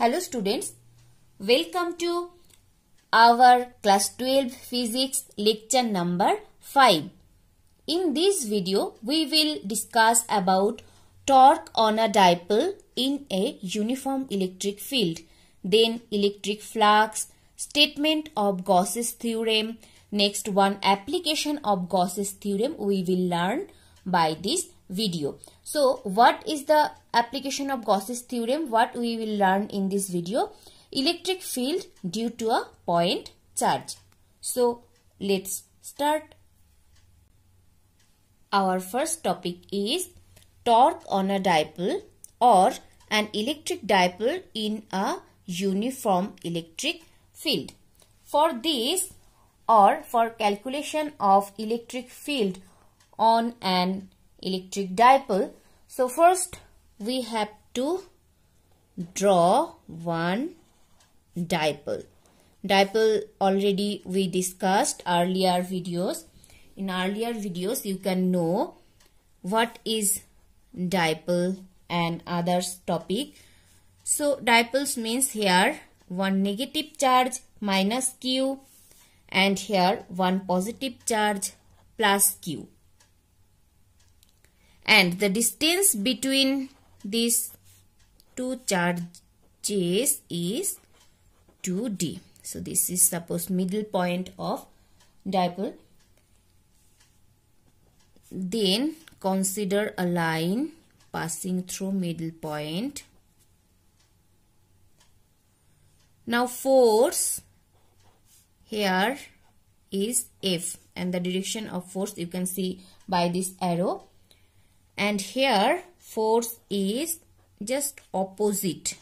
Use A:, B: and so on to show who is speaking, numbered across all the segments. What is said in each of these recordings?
A: Hello students, welcome to our class 12 physics lecture number 5. In this video, we will discuss about torque on a dipole in a uniform electric field, then electric flux, statement of Gauss's theorem, next one application of Gauss's theorem we will learn by this video. So what is the application of Gauss's theorem? What we will learn in this video? Electric field due to a point charge. So let's start. Our first topic is torque on a dipole or an electric dipole in a uniform electric field. For this or for calculation of electric field on an electric dipole. So first we have to draw one dipole. Dipole already we discussed earlier videos. In earlier videos you can know what is dipole and others topic. So dipoles means here one negative charge minus q and here one positive charge plus q and the distance between these two charges is 2d. So this is suppose middle point of dipole. Then consider a line passing through middle point. Now force here is F and the direction of force you can see by this arrow and here force is just opposite.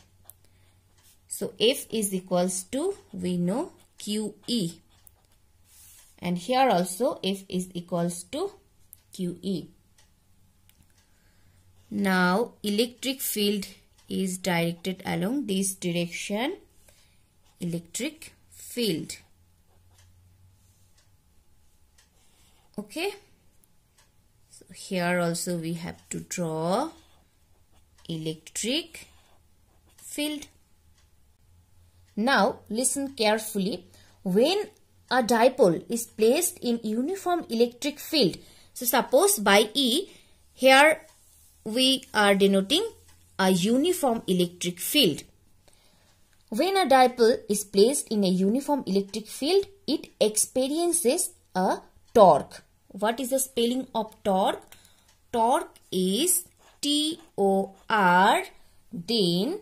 A: So F is equals to we know QE and here also F is equals to QE. Now electric field is directed along this direction electric field. Okay here also we have to draw electric field. Now listen carefully. When a dipole is placed in uniform electric field, so suppose by E, here we are denoting a uniform electric field. When a dipole is placed in a uniform electric field, it experiences a torque. What is the spelling of torque? Torque is T-O-R then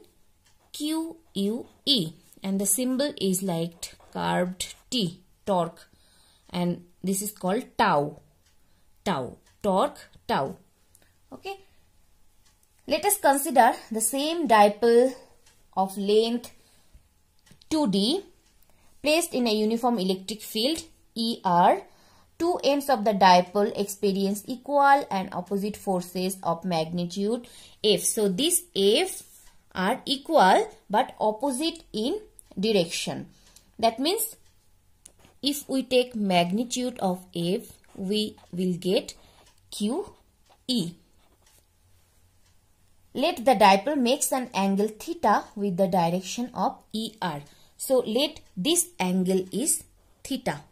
A: Q-U-E and the symbol is like carved T, torque and this is called tau, tau, torque, tau. Okay. Let us consider the same dipole of length 2D placed in a uniform electric field ER two ends of the dipole experience equal and opposite forces of magnitude F. So these F are equal but opposite in direction. That means if we take magnitude of F, we will get QE. Let the dipole makes an angle theta with the direction of ER. So let this angle is theta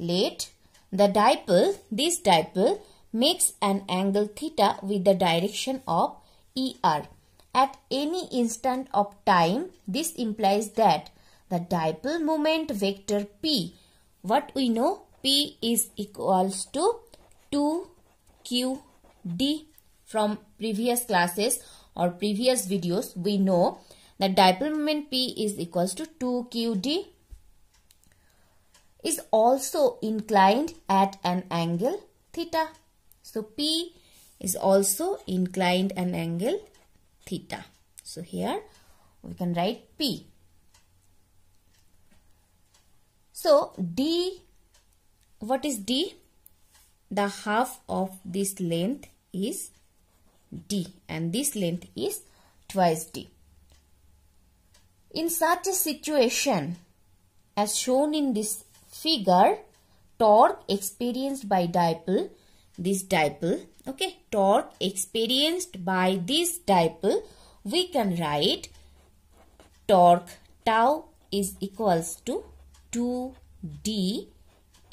A: late, the dipole, this dipole makes an angle theta with the direction of ER. At any instant of time, this implies that the dipole moment vector P, what we know P is equals to 2QD from previous classes or previous videos we know that dipole moment P is equals to 2QD is also inclined at an angle theta. So P is also inclined an angle theta. So here we can write P. So D, what is D? The half of this length is D and this length is twice D. In such a situation as shown in this figure torque experienced by dipole this dipole okay torque experienced by this dipole we can write torque tau is equals to 2d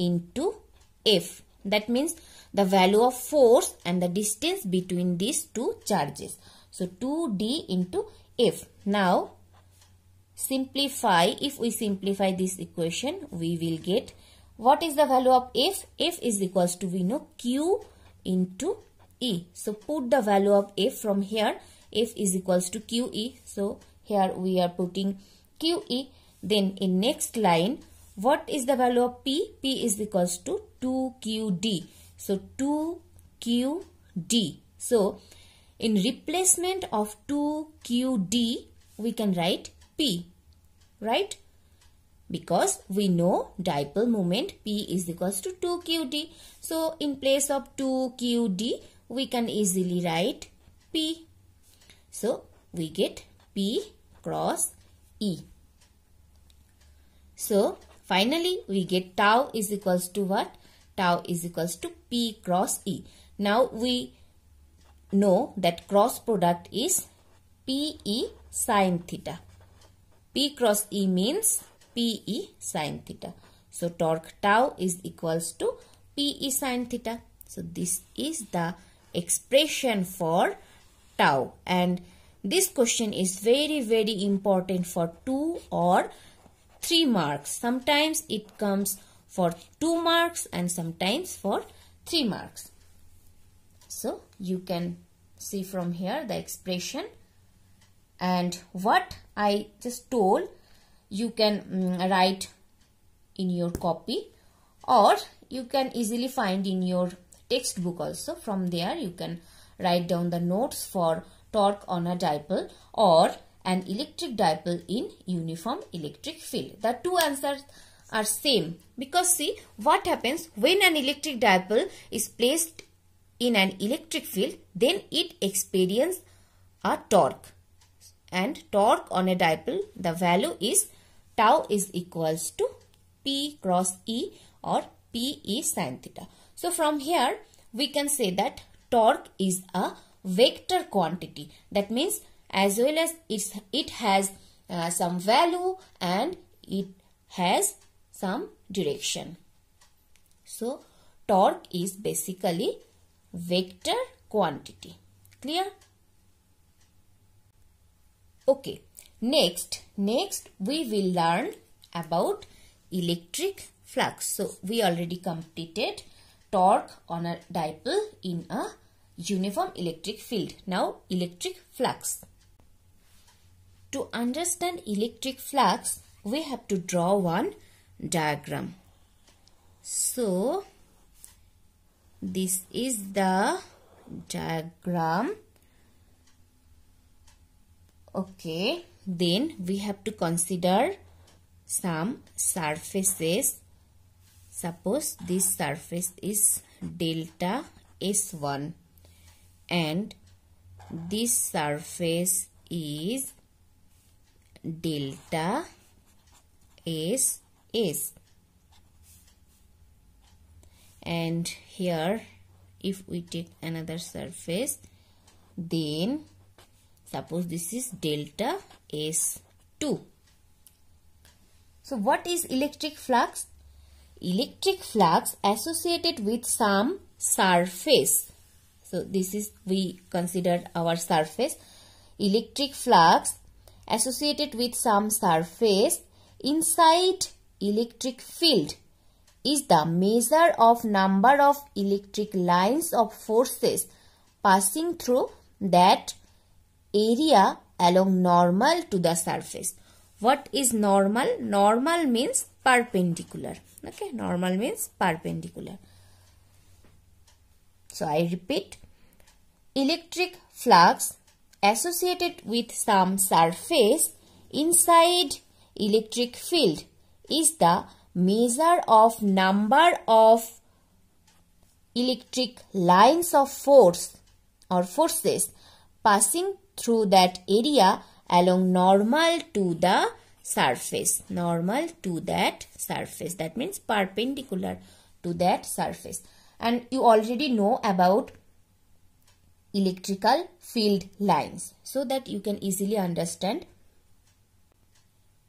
A: into f that means the value of force and the distance between these two charges so 2d into f now simplify, if we simplify this equation, we will get what is the value of f? f is equals to we know q into e. So put the value of f from here. f is equals to qe. So here we are putting qe. Then in next line, what is the value of p? p is equals to 2qd. So 2qd. So in replacement of 2qd, we can write P, right? Because we know dipole moment P is equals to 2QD. So, in place of 2QD, we can easily write P. So, we get P cross E. So, finally, we get tau is equals to what? Tau is equals to P cross E. Now, we know that cross product is PE sine theta. P cross E means PE sine theta. So torque tau is equals to PE sine theta. So this is the expression for tau and this question is very very important for 2 or 3 marks. Sometimes it comes for 2 marks and sometimes for 3 marks. So you can see from here the expression and what I just told you can mm, write in your copy or you can easily find in your textbook also from there you can write down the notes for torque on a dipole or an electric dipole in uniform electric field the two answers are same because see what happens when an electric dipole is placed in an electric field then it experiences a torque and torque on a dipole the value is tau is equals to P cross E or P E sin theta. So from here we can say that torque is a vector quantity that means as well as it's, it has uh, some value and it has some direction. So torque is basically vector quantity. Clear? Okay, next, next we will learn about electric flux. So, we already completed torque on a dipole in a uniform electric field. Now, electric flux. To understand electric flux, we have to draw one diagram. So, this is the diagram Okay, then we have to consider some surfaces. Suppose this surface is delta S1 and this surface is delta S S. And here if we take another surface then Suppose this is delta S2. So what is electric flux? Electric flux associated with some surface. So this is we considered our surface. Electric flux associated with some surface inside electric field is the measure of number of electric lines of forces passing through that area along normal to the surface. What is normal? Normal means perpendicular. Okay, normal means perpendicular. So I repeat, electric flux associated with some surface inside electric field is the measure of number of electric lines of force or forces passing through that area along normal to the surface. Normal to that surface. That means perpendicular to that surface. And you already know about electrical field lines so that you can easily understand.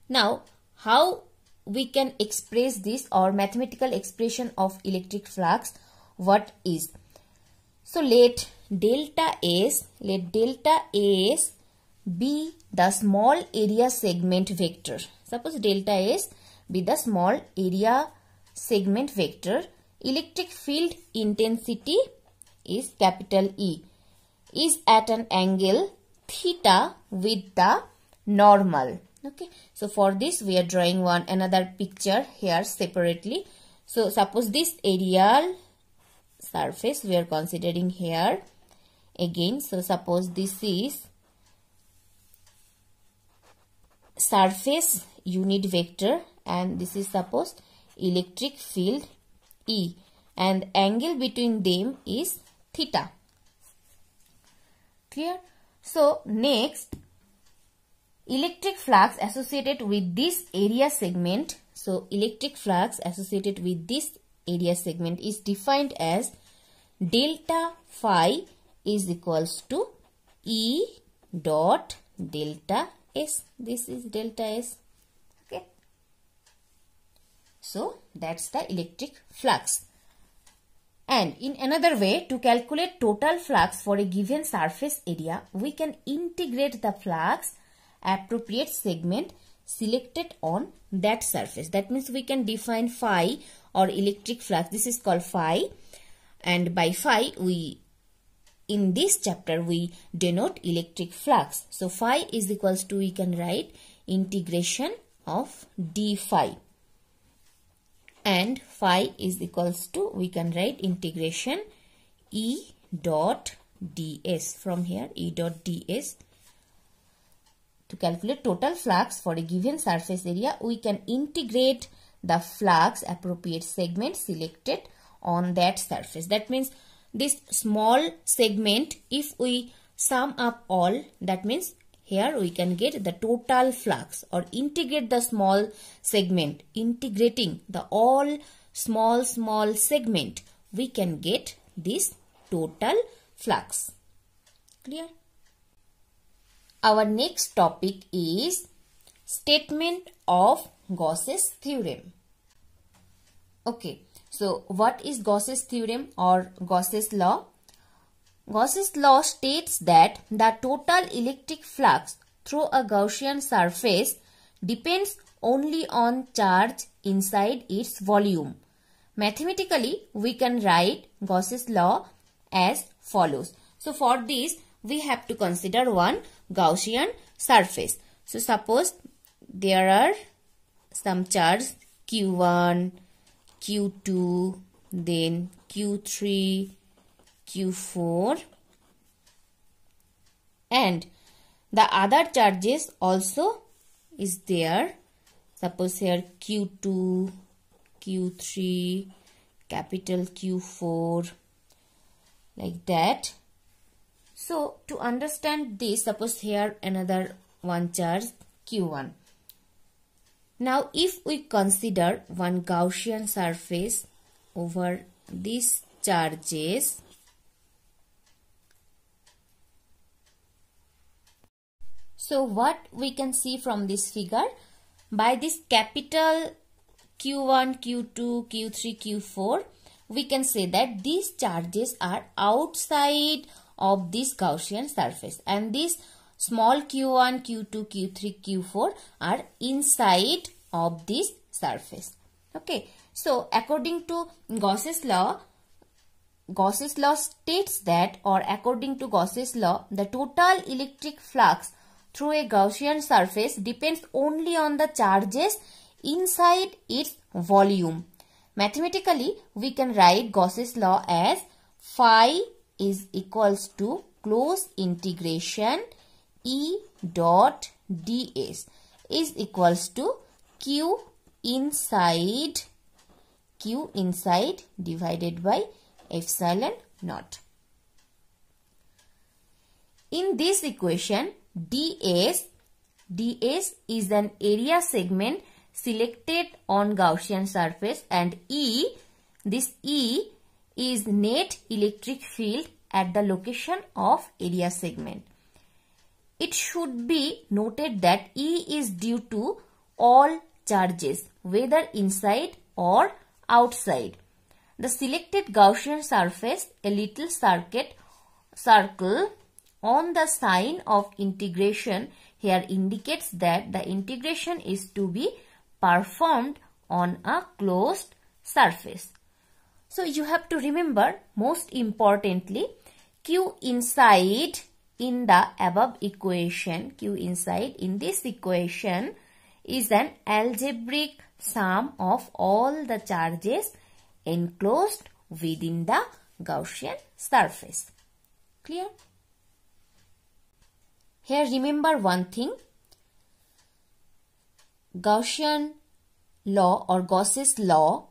A: Now, how we can express this or mathematical expression of electric flux, what is? So, let delta S, let delta S be the small area segment vector. Suppose delta S be the small area segment vector. Electric field intensity is capital E is at an angle theta with the normal. Okay. So for this we are drawing one another picture here separately. So suppose this area surface we are considering here again. So suppose this is surface unit vector and this is suppose electric field E and angle between them is theta. Clear? So next electric flux associated with this area segment. So electric flux associated with this area segment is defined as delta phi is equals to E dot delta S. This is delta S. Okay. So that's the electric flux. And in another way, to calculate total flux for a given surface area, we can integrate the flux appropriate segment selected on that surface. That means we can define phi or electric flux. This is called phi. And by phi, we in this chapter we denote electric flux. So phi is equals to we can write integration of d phi and phi is equals to we can write integration e dot ds from here e dot ds to calculate total flux for a given surface area we can integrate the flux appropriate segment selected on that surface that means this small segment if we sum up all that means here we can get the total flux or integrate the small segment integrating the all small small segment we can get this total flux clear our next topic is statement of gauss's theorem okay so what is Gauss's theorem or Gauss's law? Gauss's law states that the total electric flux through a Gaussian surface depends only on charge inside its volume. Mathematically, we can write Gauss's law as follows. So for this, we have to consider one Gaussian surface. So suppose there are some charges Q1, Q2, then Q3, Q4 and the other charges also is there. Suppose here Q2, Q3, capital Q4 like that. So to understand this, suppose here another one charge Q1. Now if we consider one Gaussian surface over these charges So what we can see from this figure by this capital Q1, Q2, Q3, Q4 we can say that these charges are outside of this Gaussian surface and these small q1, q2, q3, q4 are inside of this surface. Okay. So according to Gauss's law, Gauss's law states that or according to Gauss's law, the total electric flux through a Gaussian surface depends only on the charges inside its volume. Mathematically, we can write Gauss's law as phi is equals to close integration E dot ds is equals to Q inside Q inside divided by epsilon naught. In this equation ds ds is an area segment selected on Gaussian surface and E this E is net electric field at the location of area segment. It should be noted that E is due to all charges, whether inside or outside. The selected Gaussian surface, a little circuit, circle on the sign of integration here indicates that the integration is to be performed on a closed surface. So you have to remember most importantly Q inside in the above equation Q inside in this equation is an algebraic sum of all the charges enclosed within the Gaussian surface. Clear? Here remember one thing. Gaussian law or Gauss's law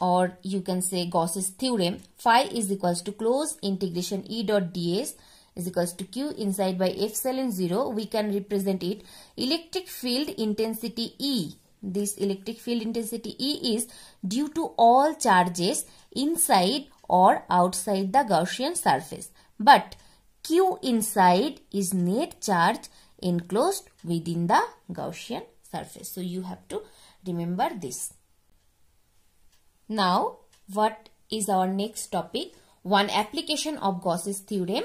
A: or you can say Gauss's theorem phi is equals to close integration E dot ds is equals to Q inside by epsilon 0, we can represent it electric field intensity E. This electric field intensity E is due to all charges inside or outside the Gaussian surface. But Q inside is net charge enclosed within the Gaussian surface. So you have to remember this. Now what is our next topic? One application of Gauss's theorem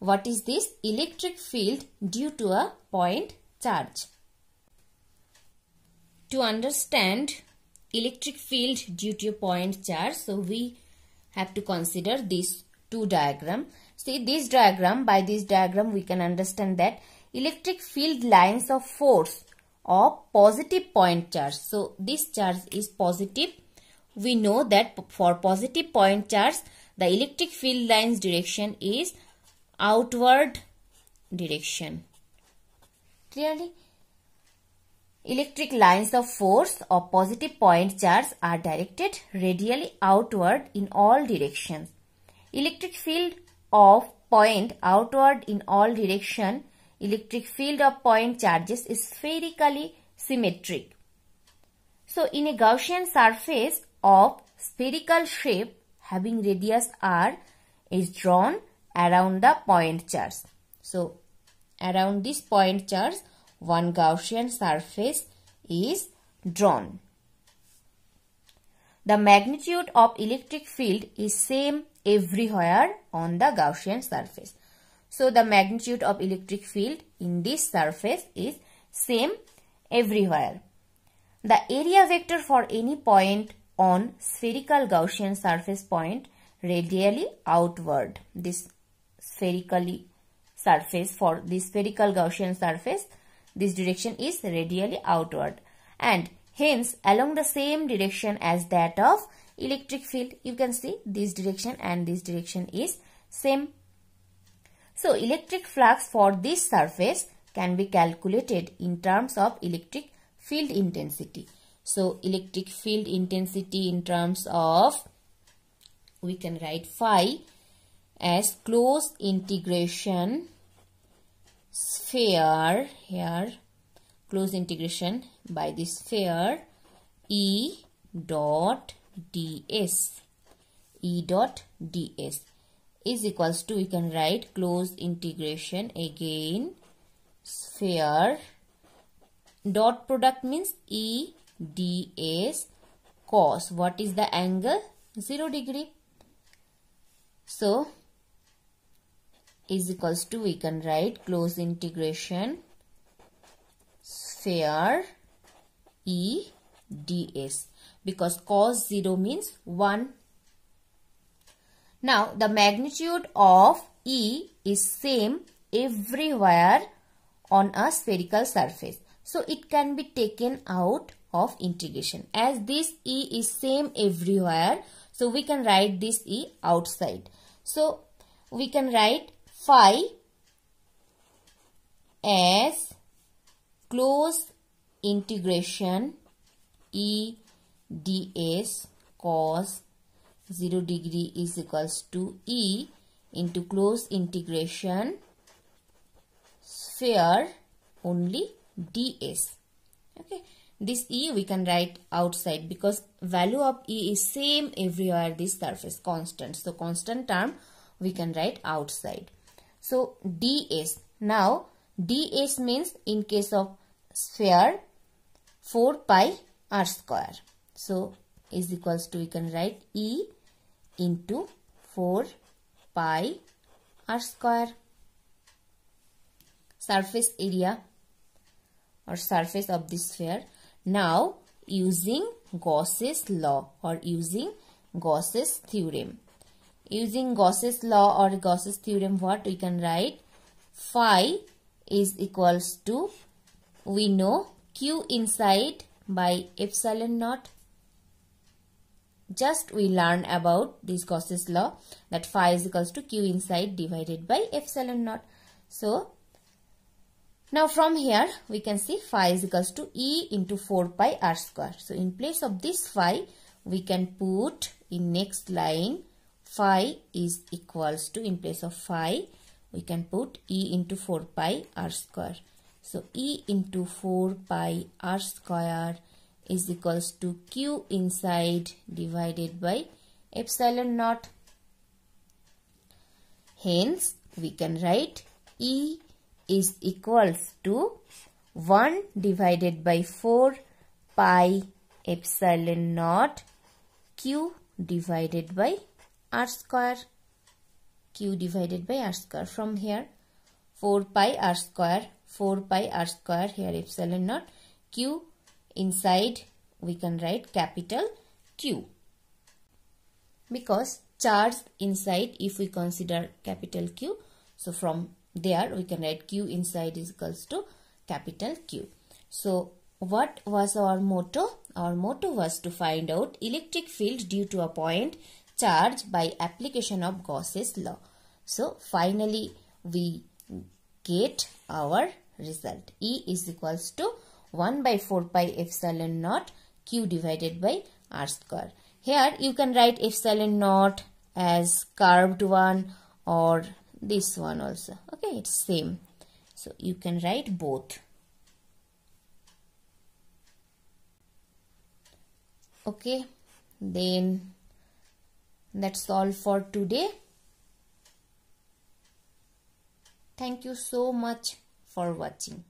A: what is this electric field due to a point charge? To understand electric field due to a point charge, so we have to consider these two diagram. See this diagram, by this diagram we can understand that electric field lines of force of positive point charge. So this charge is positive. We know that for positive point charge, the electric field line's direction is outward direction. Clearly, electric lines of force or positive point charge are directed radially outward in all directions. Electric field of point outward in all direction, electric field of point charges is spherically symmetric. So, in a Gaussian surface of spherical shape having radius r is drawn around the point charge. So, around this point charge, one Gaussian surface is drawn. The magnitude of electric field is same everywhere on the Gaussian surface. So, the magnitude of electric field in this surface is same everywhere. The area vector for any point on spherical Gaussian surface point radially outward. This spherically surface for the spherical Gaussian surface, this direction is radially outward and hence along the same direction as that of electric field. You can see this direction and this direction is same. So electric flux for this surface can be calculated in terms of electric field intensity. So electric field intensity in terms of we can write phi as close integration sphere here close integration by the sphere E dot ds E dot ds is equals to we can write close integration again sphere dot product means E ds cos what is the angle 0 degree so is equals to we can write close integration sphere E ds because cos 0 means 1. Now the magnitude of E is same everywhere on a spherical surface. So it can be taken out of integration as this E is same everywhere. So we can write this E outside. So we can write phi as close integration E ds cos 0 degree is equals to E into close integration sphere only ds. Okay. This E we can write outside because value of E is same everywhere this surface constant. So constant term we can write outside. So ds. Now ds means in case of sphere 4 pi r square. So is equals to we can write E into 4 pi r square. Surface area or surface of this sphere. Now using Gauss's law or using Gauss's theorem. Using Gauss's law or Gauss's theorem what we can write phi is equals to we know q inside by epsilon naught. Just we learn about this Gauss's law that phi is equals to q inside divided by epsilon naught. So now from here we can see phi is equals to e into 4 pi r square. So in place of this phi we can put in next line Phi is equals to, in place of phi, we can put E into 4 pi r square. So E into 4 pi r square is equals to Q inside divided by epsilon naught. Hence, we can write E is equals to 1 divided by 4 pi epsilon naught Q divided by r square q divided by r square from here 4 pi r square 4 pi r square here epsilon naught q inside we can write capital q because charge inside if we consider capital q so from there we can write q inside is equals to capital q so what was our motto our motto was to find out electric field due to a point charge by application of Gauss's law. So finally we get our result. E is equals to 1 by 4 pi epsilon naught q divided by r square. Here you can write epsilon naught as curved one or this one also. Okay, it's same. So you can write both. Okay, then that's all for today. Thank you so much for watching.